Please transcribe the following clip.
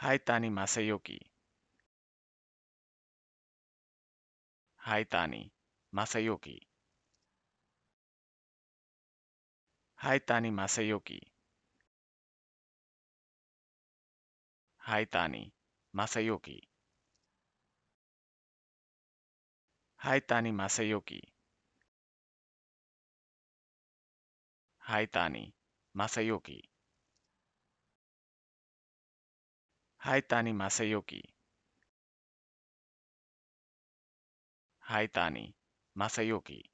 Haitani Masayuki. Haitani Masayuki. Haitani Masayuki. Haitani Masayuki. Haitani Masayuki. Haitani Masayuki. はいたにまさゆき。き。